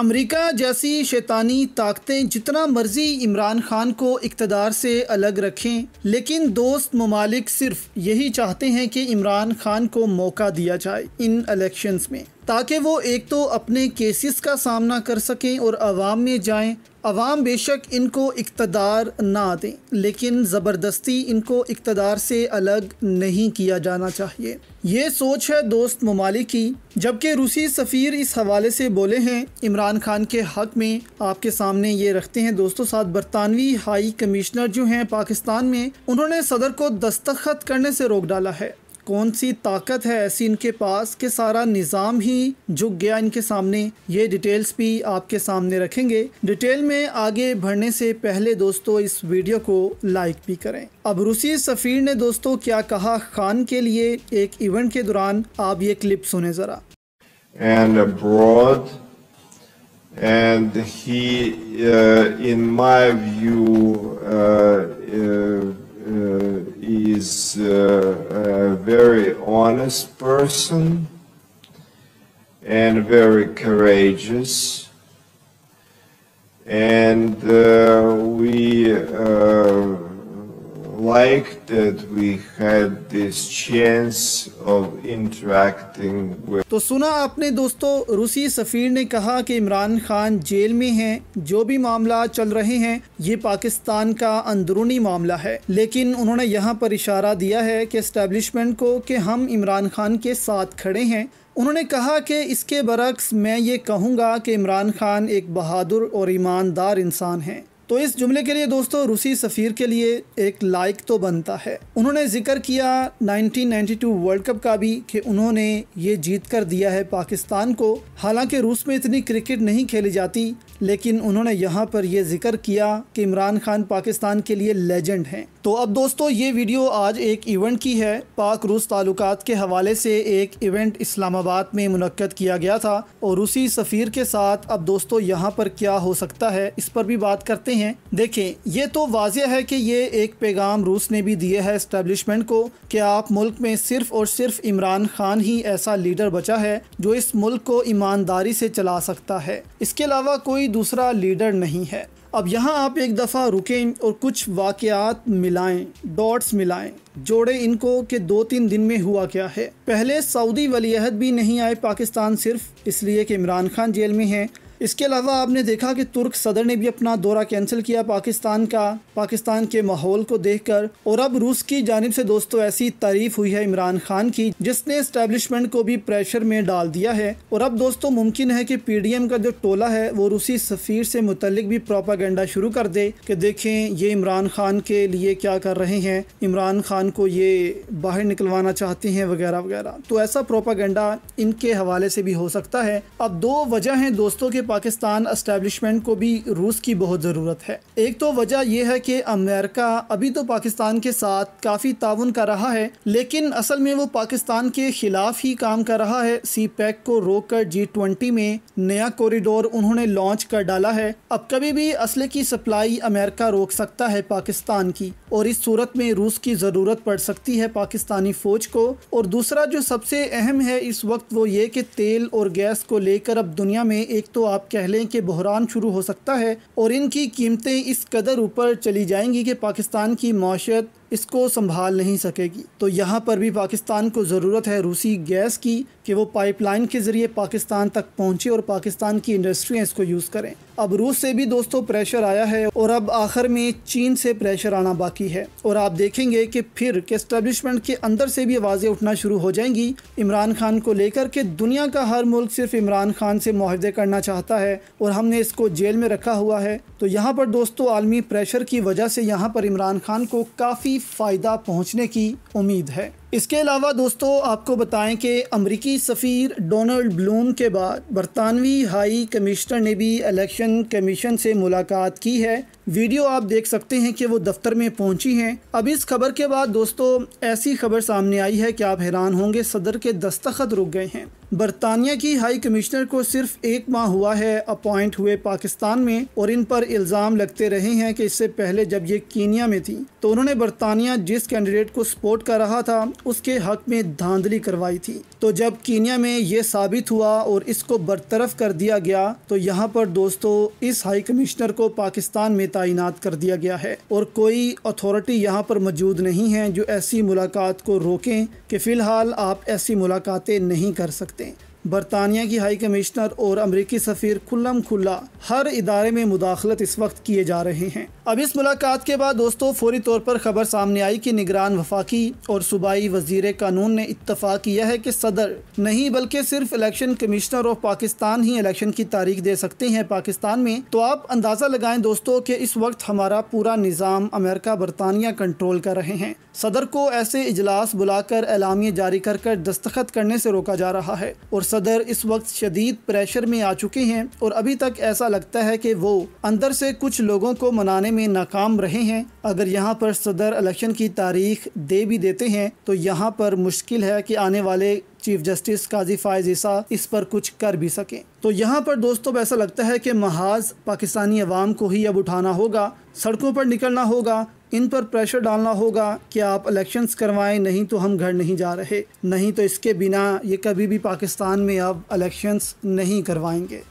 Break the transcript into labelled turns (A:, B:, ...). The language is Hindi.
A: अमेरिका जैसी शैतानी ताकतें जितना मर्जी इमरान खान को इकतदार से अलग रखें लेकिन दोस्त ममालिक सिर्फ यही चाहते हैं कि इमरान खान को मौका दिया जाए इन इलेक्शंस में ताकि वो एक तो अपने केसेस का सामना कर सकें और आवाम में जाएं आवाम बेशक इनको इकतदार ना दें लेकिन ज़बरदस्ती इनको इकतदार से अलग नहीं किया जाना चाहिए ये सोच है दोस्त ममालिक की जबकि रूसी सफ़ीर इस हवाले से बोले हैं इमरान खान के हक़ में आपके सामने ये रखते हैं दोस्तों साथ बरतानवी हाई कमिश्नर जो हैं पाकिस्तान में उन्होंने सदर को दस्तखत करने से रोक डाला है कौन सी ताकत है ऐसी इनके पास कि सारा निज़ाम ही झुक गया इनके सामने ये डिटेल्स भी आपके सामने रखेंगे डिटेल में आगे बढ़ने से पहले दोस्तों इस वीडियो को लाइक भी करें अब रूसी सफ़ीर ने दोस्तों क्या कहा खान के लिए एक इवेंट के दौरान आप ये क्लिप सुने ज़रा And abroad, and he, uh, in my view, uh, uh, uh is uh, very honest person and very courageous. And uh, we uh, liked that we had this chance of interacting with. तो सुना आपने दोस्तों रूसी सफ़ीर ने कहा कि इमरान खान जेल में हैं जो भी मामला चल रहे हैं ये पाकिस्तान का अंदरूनी मामला है लेकिन उन्होंने यहाँ पर इशारा दिया है कि इस्टेब्लिशमेंट को कि हम इमरान खान के साथ खड़े हैं उन्होंने कहा कि इसके बरक्स मैं ये कहूँगा कि इमरान खान एक बहादुर और ईमानदार इंसान हैं तो इस जुमले के लिए दोस्तों रूसी सफ़ीर के लिए एक लाइक तो बनता है उन्होंने जिक्र किया 1992 वर्ल्ड कप का भी कि उन्होंने ये जीत कर दिया है पाकिस्तान को हालांकि रूस में इतनी क्रिकेट नहीं खेली जाती लेकिन उन्होंने यहाँ पर यह जिक्र किया कि इमरान खान पाकिस्तान के लिए लेजेंड हैं तो अब दोस्तों ये वीडियो आज एक इवेंट की है पाक रूस ताल्लुक के हवाले से एक इवेंट इस्लामाबाद में मुनद किया गया था और रूसी सफ़ीर के साथ अब दोस्तों यहाँ पर क्या हो सकता है इस पर भी बात करते हैं हैं देखें ये तो वाज है कि ये एक पैगाम रूस ने भी दिया है इस्टेबलिशमेंट को कि आप मुल्क में सिर्फ और सिर्फ इमरान खान ही ऐसा लीडर बचा है जो इस मुल्क को ईमानदारी से चला सकता है इसके अलावा कोई दूसरा लीडर नहीं है अब यहाँ आप एक दफ़ा रुकें और कुछ वाकयात मिलाएं डॉट्स मिलाएं जोड़े इनको कि दो तीन दिन में हुआ क्या है पहले सऊदी वलीहद भी नहीं आए पाकिस्तान सिर्फ इसलिए कि इमरान खान जेल में हैं इसके अलावा आपने देखा कि तुर्क सदर ने भी अपना दौरा कैंसिल किया पाकिस्तान का पाकिस्तान के माहौल को देखकर और अब रूस की जानब से दोस्तों ऐसी तारीफ हुई है इमरान खान की जिसने इस्टेब्लिशमेंट को भी प्रेशर में डाल दिया है और अब दोस्तों मुमकिन है कि पीडीएम का जो टोला है वो रूसी सफ़ीर से मुतलिक भी प्रोपागेंडा शुरू कर दे कि देखें ये इमरान खान के लिए क्या कर रहे हैं इमरान खान को ये बाहर निकलवाना चाहते हैं वगैरह वगैरह तो ऐसा प्रोपागेंडा इनके हवाले से भी हो सकता है अब दो वजह है दोस्तों के पाकिस्तान अस्टेब्लिशमेंट को भी रूस की बहुत ज़रूरत है एक तो वजह यह है कि अमेरिका अभी तो पाकिस्तान के साथ काफ़ी ताउन कर रहा है लेकिन असल में वो पाकिस्तान के खिलाफ ही काम कर रहा है सी पैक को रोक कर जी ट्वेंटी में नया कॉरिडोर उन्होंने लॉन्च कर डाला है अब कभी भी असले की सप्लाई अमेरिका रोक सकता है पाकिस्तान की और इस सूरत में रूस की ज़रूरत पड़ सकती है पाकिस्तानी फ़ौज को और दूसरा जो सबसे अहम है इस वक्त वो ये कि तेल और गैस को लेकर अब दुनिया में एक तो आप आप कह लें कि बहरान शुरू हो सकता है और इनकी कीमतें इस कदर ऊपर चली जाएंगी कि पाकिस्तान की माशत इसको संभाल नहीं सकेगी तो यहाँ पर भी पाकिस्तान को ज़रूरत है रूसी गैस की कि वो पाइपलाइन के ज़रिए पाकिस्तान तक पहुँचे और पाकिस्तान की इंडस्ट्रियाँ इसको यूज़ करें अब रूस से भी दोस्तों प्रेशर आया है और अब आखिर में चीन से प्रेशर आना बाकी है और आप देखेंगे कि फिर के इस्टबलिशमेंट के अंदर से भी आवाज़ें उठना शुरू हो जाएंगी इमरान खान को लेकर के दुनिया का हर मुल्क सिर्फ इमरान खान से मुहिदे करना चाहता है और हमने इसको जेल में रखा हुआ है तो यहाँ पर दोस्तों आलमी प्रेशर की वजह से यहाँ पर इमरान खान को काफ़ी फ़ायदा पहुंचने की उम्मीद है इसके अलावा दोस्तों आपको बताएं कि अमरीकी सफ़ीर डोनाल्ड ब्लूम के बाद बरतानवी हाई कमिश्नर ने भी इलेक्शन कमीशन से मुलाकात की है वीडियो आप देख सकते हैं कि वो दफ्तर में पहुंची हैं अब इस खबर के बाद दोस्तों ऐसी खबर सामने आई है कि आप हैरान होंगे सदर के दस्तखत रुक गए हैं बरतानिया की हाई कमिश्नर को सिर्फ एक माह हुआ है अपॉइंट हुए पाकिस्तान में और इन पर इल्ज़ाम लगते रहे हैं कि इससे पहले जब ये कीनिया में थी तो उन्होंने बरतानिया जिस कैंडिडेट को सपोर्ट कर रहा था उसके हक में धांधली करवाई थी तो जब कीनिया में ये साबित हुआ और इसको बरतरफ कर दिया गया तो यहाँ पर दोस्तों इस हाई कमिश्नर को पाकिस्तान में तैनात कर दिया गया है और कोई अथॉरिटी यहाँ पर मौजूद नहीं है जो ऐसी मुलाकात को रोकें कि फ़िलहाल आप ऐसी मुलाकातें नहीं कर सकते बरतानिया की हाई कमिश्नर और अमरीकी सफ़ीर खुल्लम खुल्ला हर इदारे में मुदाखलत इस वक्त किए जा रहे हैं अब इस मुलाकात के बाद दोस्तों फौरी तौर पर खबर सामने आई कि निगरान वफाकी और सूबाई वजीर कानून ने इतफाक़ किया है कि सदर नहीं बल्कि सिर्फ इलेक्शन कमिश्नर ऑफ पाकिस्तान ही इलेक्शन की तारीख दे सकते हैं पाकिस्तान में तो आप अंदाज़ा लगाएं दोस्तों कि इस वक्त हमारा पूरा निज़ाम अमेरिका बरतानिया कंट्रोल कर रहे हैं सदर को ऐसे इजलास बुलाकर एलामी जारी कर कर दस्तखत करने से रोका जा रहा है और सदर इस वक्त शदीद प्रेशर में आ चुके हैं और अभी तक ऐसा लगता है कि वो अंदर से कुछ लोगों को मनाने में में नाकाम रहे हैं अगर यहाँ पर सदर इलेक्शन की तारीख दे भी देते हैं तो यहाँ पर मुश्किल है कि आने वाले चीफ जस्टिस काजी फायज ईसा इस पर कुछ कर भी सकें तो यहाँ पर दोस्तों ऐसा लगता है कि महाज पाकिस्तानी अवाम को ही अब उठाना होगा सड़कों पर निकलना होगा इन पर प्रेशर डालना होगा कि आप इलेक्शंस करवाएं नहीं तो हम घर नहीं जा रहे नहीं तो इसके बिना ये कभी भी पाकिस्तान में अब इलेक्शंस नहीं करवाएंगे